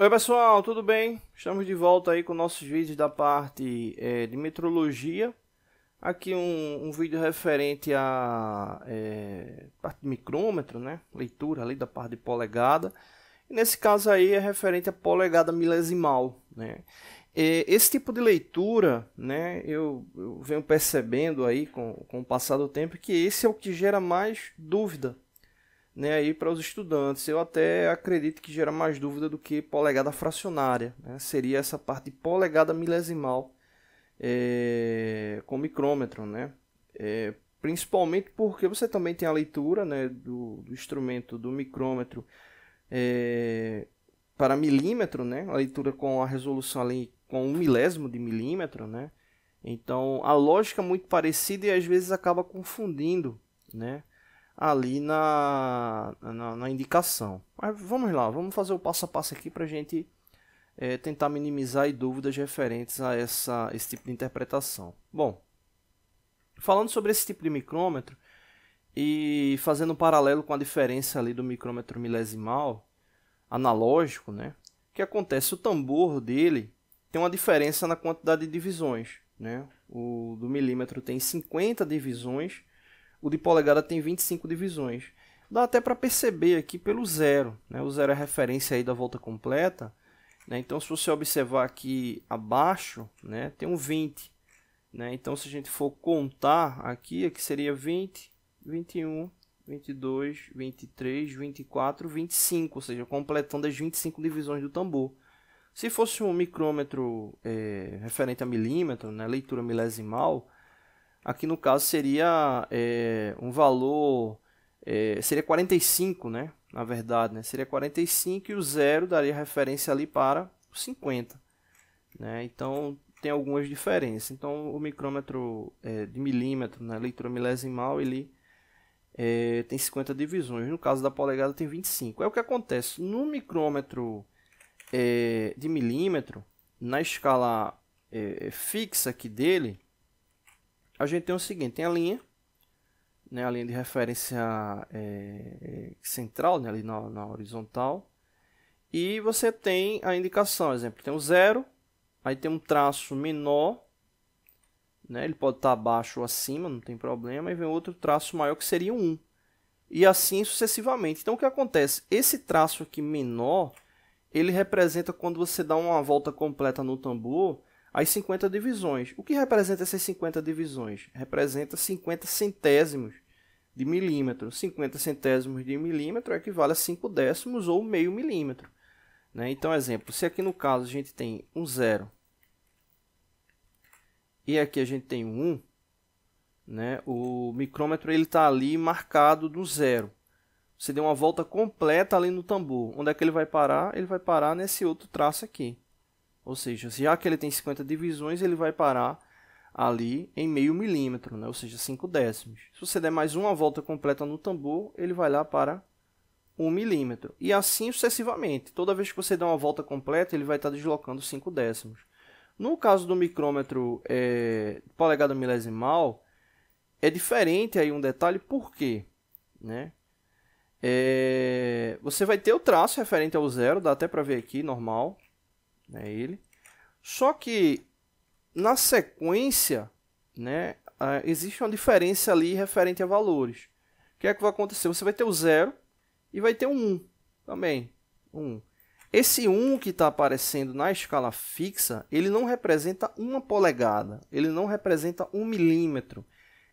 Oi pessoal, tudo bem? Estamos de volta aí com nossos vídeos da parte é, de metrologia. Aqui um, um vídeo referente à é, parte de micrômetro, né? Leitura ali da parte de polegada. E nesse caso aí é referente à polegada milesimal, né? E é, esse tipo de leitura, né? Eu, eu venho percebendo aí com, com o passar do tempo que esse é o que gera mais dúvida né, aí para os estudantes. Eu até acredito que gera mais dúvida do que polegada fracionária. Né? Seria essa parte de polegada milésimal é, com micrômetro, né? É, principalmente porque você também tem a leitura né, do, do instrumento do micrômetro é, para milímetro, né? A leitura com a resolução ali com um milésimo de milímetro, né? Então a lógica é muito parecida e às vezes acaba confundindo, né? ali na, na, na, indicação. Mas vamos lá, vamos fazer o passo a passo aqui para a gente é, tentar minimizar dúvidas referentes a essa, esse tipo de interpretação. Bom, falando sobre esse tipo de micrômetro e fazendo um paralelo com a diferença ali do micrômetro milésimal analógico, né? O que acontece? O tambor dele tem uma diferença na quantidade de divisões, né? O do milímetro tem 50 divisões o de polegada tem 25 divisões. Dá até para perceber aqui pelo zero. Né? O zero é referência aí da volta completa. Né? Então, se você observar aqui abaixo, né? tem um 20. Né? Então, se a gente for contar aqui, aqui seria 20, 21, 22, 23, 24, 25. Ou seja, completando as 25 divisões do tambor. Se fosse um micrômetro é, referente a milímetro, né? leitura milésimal. Aqui no caso seria é, um valor. É, seria 45, né? Na verdade, né? Seria 45 e o zero daria referência ali para 50. Né? Então tem algumas diferenças. Então o micrômetro é, de milímetro, na né? leitura milésimal ele é, tem 50 divisões. No caso da polegada tem 25. É o que acontece no micrômetro é, de milímetro, na escala é, fixa aqui dele, a gente tem o seguinte, tem a linha, né, a linha de referência é, central, né, ali na, na, horizontal, e você tem a indicação, exemplo, tem o um zero, aí tem um traço menor, né, ele pode estar abaixo ou acima, não tem problema, e vem outro traço maior que seria um, e assim sucessivamente. Então o que acontece? Esse traço aqui menor, ele representa quando você dá uma volta completa no tambor, as 50 divisões. O que representa essas 50 divisões? Representa 50 centésimos de milímetro. 50 centésimos de milímetro equivale a 5 décimos ou meio milímetro. Né? Então, exemplo, se aqui no caso a gente tem um zero e aqui a gente tem um 1, né? o micrômetro está ali marcado do zero. Você deu uma volta completa ali no tambor. Onde é que ele vai parar? Ele vai parar nesse outro traço aqui. Ou seja, já que ele tem 50 divisões, ele vai parar ali em meio milímetro, né? ou seja, 5 décimos. Se você der mais uma volta completa no tambor, ele vai lá para 1 milímetro. E assim sucessivamente. Toda vez que você der uma volta completa, ele vai estar tá deslocando 5 décimos. No caso do micrômetro é, polegada milésimal, é diferente aí um detalhe, por quê? Né? É, você vai ter o traço referente ao zero, dá até para ver aqui, normal. É ele. Só que na sequência, né, existe uma diferença ali referente a valores. O que é que vai acontecer? Você vai ter o 0 e vai ter um 1 também. Um. Esse 1 um que está aparecendo na escala fixa, ele não representa uma polegada, ele não representa um milímetro.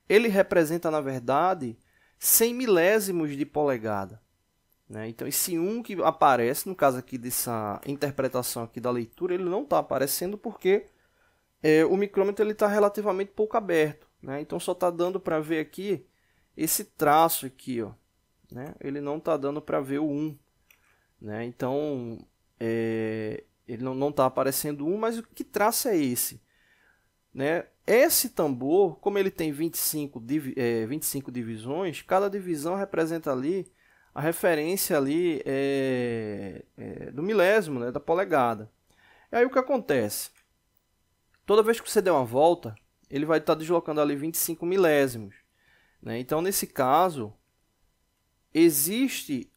Ele representa, na verdade, 100 milésimos de polegada. Né? Então esse 1 um que aparece, no caso aqui dessa interpretação aqui da leitura, ele não está aparecendo porque é, o micrômetro está relativamente pouco aberto. Né? Então só está dando para ver aqui esse traço aqui. Ó, né? Ele não está dando para ver o 1. Um, né? Então é, ele não está aparecendo 1, um, mas o que traço é esse? Né? Esse tambor, como ele tem 25, div é, 25 divisões, cada divisão representa ali a referência ali é, é do milésimo, né, da polegada. E aí o que acontece? Toda vez que você der uma volta, ele vai estar deslocando ali 25 milésimos. Né? Então, nesse caso, existe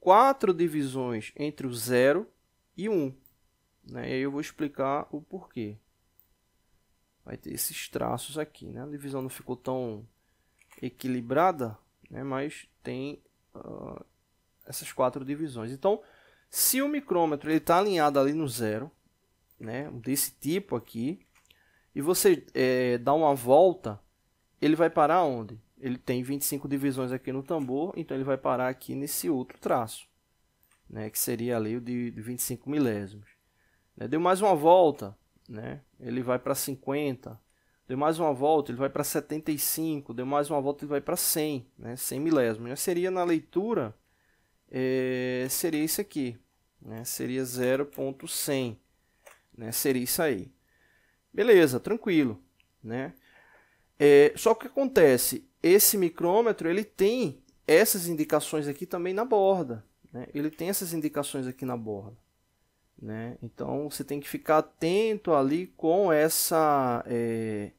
quatro divisões entre o 0 e 1. Um, né? E aí eu vou explicar o porquê. Vai ter esses traços aqui. Né? A divisão não ficou tão equilibrada, né? mas tem ah, essas quatro divisões. Então, se o micrômetro está alinhado ali no zero, né, desse tipo aqui, e você é, dá uma volta, ele vai parar onde? Ele tem 25 divisões aqui no tambor, então ele vai parar aqui nesse outro traço, né, que seria ali o de, de 25 milésimos. Né, deu mais uma volta, né, ele vai para 50, deu mais uma volta, ele vai para 75, deu mais uma volta, ele vai para 100, né? 100 milésimos. Já seria na leitura, é, seria isso aqui, né? Seria 0.100, né? Seria isso aí. Beleza, tranquilo, né? É, só que o que acontece, esse micrômetro, ele tem essas indicações aqui também na borda, né? Ele tem essas indicações aqui na borda. Né? Então você tem que ficar atento ali com essa é,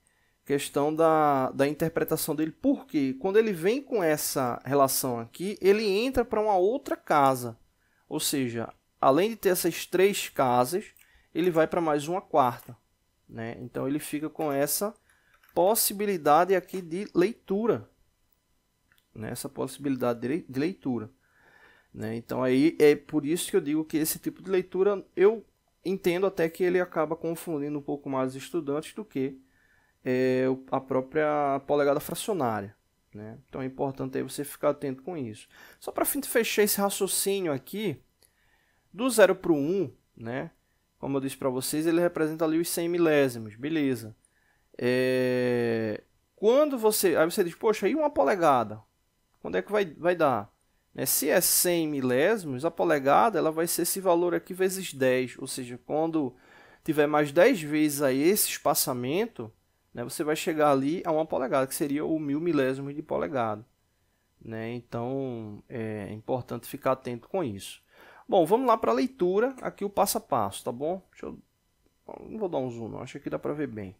questão da, da interpretação dele, porque quando ele vem com essa relação aqui, ele entra para uma outra casa. Ou seja, além de ter essas três casas, ele vai para mais uma quarta. Né? Então ele fica com essa possibilidade aqui de leitura. Né? Essa possibilidade de leitura. Né? Então aí é por isso que eu digo que esse tipo de leitura eu entendo até que ele acaba confundindo um pouco mais os estudantes do que é, a própria polegada fracionária. Né? Então é importante aí você ficar atento com isso. Só para fechar esse raciocínio aqui, do 0 para o 1, né? como eu disse para vocês, ele representa ali os 100 milésimos, beleza. É... Quando você... Aí você diz, poxa, e uma polegada? Quando é que vai, vai dar? Né? Se é 100 milésimos, a polegada ela vai ser esse valor aqui vezes 10, ou seja, quando tiver mais 10 vezes aí esse espaçamento, né, você vai chegar ali a uma polegada, que seria o mil milésimo de polegada. Né? Então é importante ficar atento com isso. Bom, vamos lá para a leitura, aqui o passo a passo, tá bom? Eu... Não vou dar um zoom, não. acho que dá para ver bem.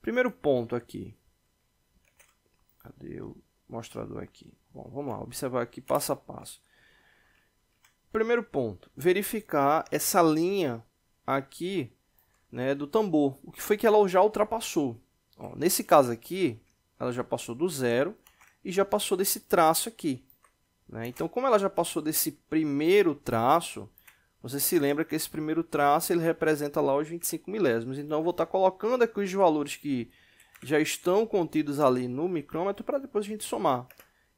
Primeiro ponto aqui. Cadê o mostrador aqui? Bom, vamos lá, observar aqui passo a passo. Primeiro ponto, verificar essa linha aqui né, do tambor, o que foi que ela já ultrapassou. Ó, nesse caso aqui, ela já passou do zero e já passou desse traço aqui. Né? Então, como ela já passou desse primeiro traço, você se lembra que esse primeiro traço ele representa lá os 25 milésimos. Então, eu vou estar tá colocando aqui os valores que já estão contidos ali no micrômetro para depois a gente somar.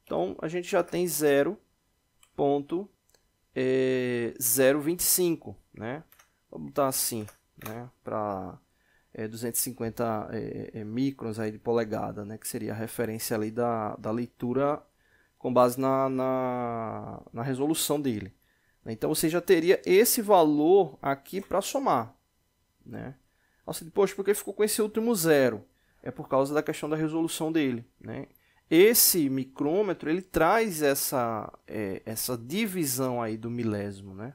Então, a gente já tem 0.025, eh, né? Vou botar assim, né, para é, 250 é, é, microns aí de polegada, né, que seria a referência ali da, da leitura com base na, na, na resolução dele. Né. Então você já teria esse valor aqui para somar. Né? Nossa, poxa, porque ficou com esse último zero? É por causa da questão da resolução dele. Né? Esse micrômetro ele traz essa, é, essa divisão aí do milésimo, né?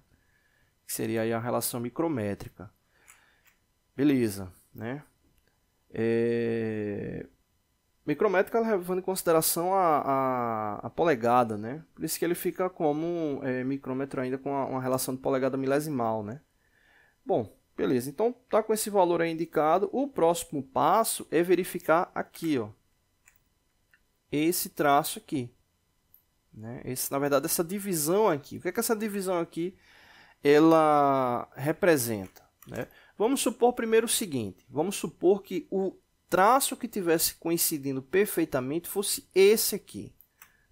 que seria aí a relação micrométrica. Beleza, né? É... Micrométrica levando em consideração a, a, a, polegada, né? Por isso que ele fica como é, micrômetro ainda com a, uma relação de polegada milésimal, né? Bom, beleza. Então tá com esse valor aí indicado. O próximo passo é verificar aqui, ó. Esse traço aqui. Né? Esse, na verdade, essa divisão aqui. O que é que essa divisão aqui ela representa, né? Vamos supor primeiro o seguinte: vamos supor que o traço que tivesse coincidindo perfeitamente fosse esse aqui.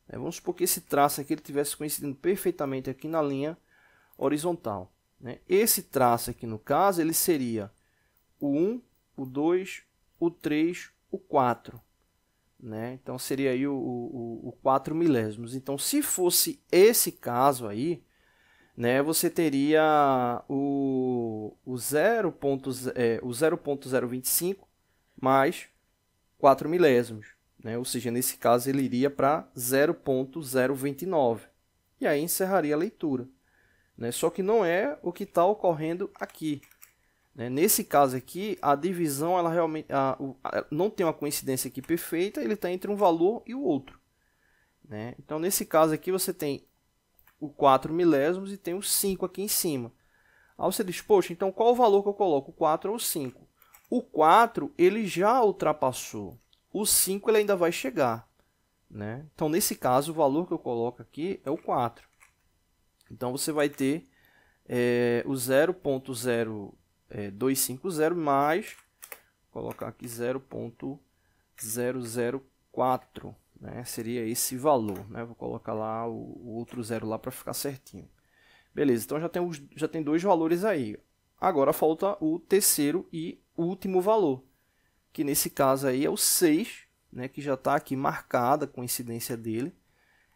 Né, vamos supor que esse traço aqui estivesse tivesse coincidindo perfeitamente aqui na linha horizontal. Né, esse traço aqui, no caso, ele seria o 1, o 2, o 3, o 4. Né, então, seria aí o, o 4 milésimos. Então, se fosse esse caso aí, né, você teria o, o 0.025 é, o 0 mais 4 milésimos. Né? Ou seja, nesse caso ele iria para 0.029. E aí encerraria a leitura. Né? Só que não é o que está ocorrendo aqui. Né? Nesse caso aqui, a divisão ela realmente a, a, não tem uma coincidência aqui perfeita, ele está entre um valor e o outro. Né? Então, nesse caso aqui, você tem o 4 milésimos e tem o 5 aqui em cima. Aí você diz, poxa, então qual o valor que eu coloco, o 4 ou é o 5? O 4 ele já ultrapassou, o 5 ele ainda vai chegar. Né? Então, nesse caso, o valor que eu coloco aqui é o 4. Então, você vai ter é, o 0.0250 eh, mais, vou colocar aqui 0.004. Né? Seria esse valor. Né? Vou colocar lá o, o outro zero lá para ficar certinho. Beleza, então já tem, os, já tem dois valores aí. Agora falta o terceiro e último valor, que nesse caso aí é o 6, né, que já está aqui marcada a coincidência dele,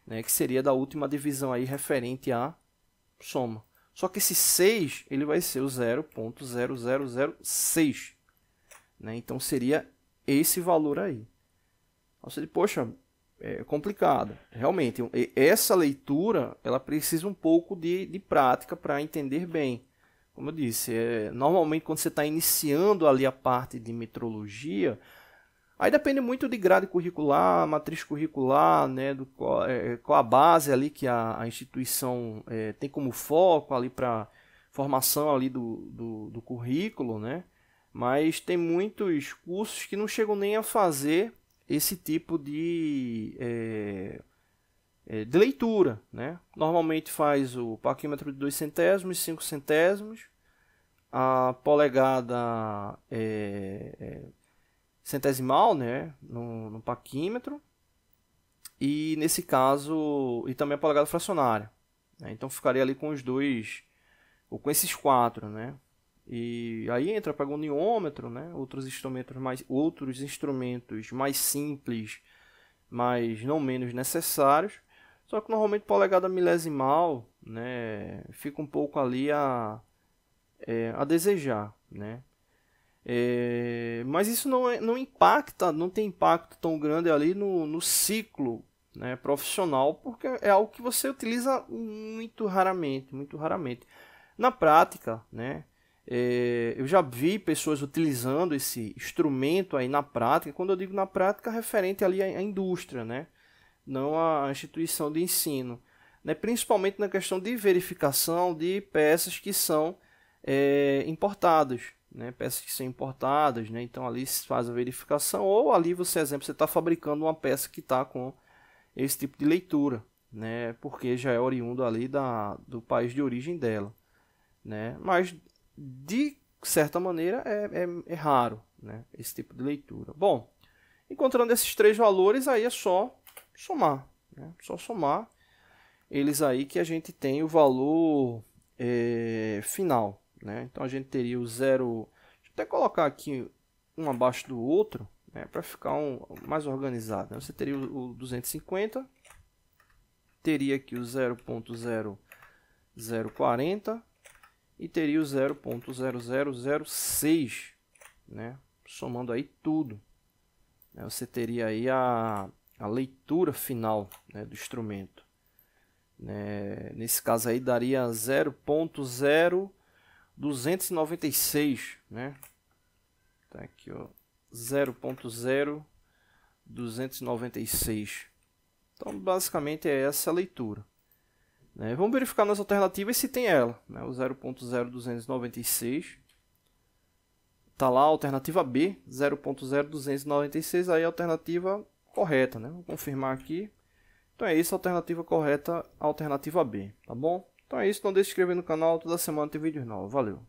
né, que seria da última divisão aí referente à soma. Só que esse 6 ele vai ser o 0.0006. Né? Então seria esse valor aí. Você diz, poxa, é complicado. Realmente, essa leitura ela precisa um pouco de, de prática para entender bem. Como eu disse, é, normalmente quando você está iniciando ali a parte de metrologia, aí depende muito de grade curricular, matriz curricular, né, do, qual, é, qual a base ali que a, a instituição é, tem como foco ali para formação ali do, do, do currículo, né? Mas tem muitos cursos que não chegam nem a fazer esse tipo de, é, é, de leitura. Né? Normalmente faz o paquímetro de 2 centésimos, 5 centésimos, a polegada é, é, centesimal né? no, no paquímetro, e nesse caso, e também a polegada fracionária. Né? Então ficaria ali com os dois, ou com esses quatro, né? E aí entra pagoniômetro, né? Outros instrumentos mais outros instrumentos mais simples, mas não menos necessários. Só que normalmente polegada milésimal, né, fica um pouco ali a é, a desejar, né? É, mas isso não, é, não impacta, não tem impacto tão grande ali no, no ciclo né, profissional, porque é algo que você utiliza muito raramente, muito raramente. Na prática, né, é, eu já vi pessoas utilizando esse instrumento aí na prática, quando eu digo na prática, referente ali à, indústria, né? não à instituição de ensino. Né? Principalmente na questão de verificação de peças que são é, importadas, né? peças que são importadas, né? então ali se faz a verificação, ou ali você, exemplo, você está fabricando uma peça que está com esse tipo de leitura, né? porque já é oriundo ali da, do país de origem dela. Né? Mas de certa maneira, é, é, é raro né, esse tipo de leitura. Bom, encontrando esses três valores, aí é só somar. Né? Só somar eles aí que a gente tem o valor é, final. Né? Então a gente teria o zero. Deixa eu até colocar aqui um abaixo do outro né? para ficar um, mais organizado. Né? Você teria o, o 250, teria aqui o 0.0040 e teria o 0.0006, né? somando aí tudo. Né? Você teria aí a, a leitura final né, do instrumento. Né? Nesse caso aí daria 0.0296, né? Tá aqui, ó, 0.0296. Então, basicamente é essa a leitura. Né? Vamos verificar nas alternativas se tem ela. Né? O 0.0296 está lá a alternativa B, 0.0296, aí a alternativa correta. Né? Vou confirmar aqui. Então é isso, a alternativa correta, a alternativa B, tá bom? Então é isso, não deixe de inscrever no canal, toda semana tem vídeos novos. Valeu!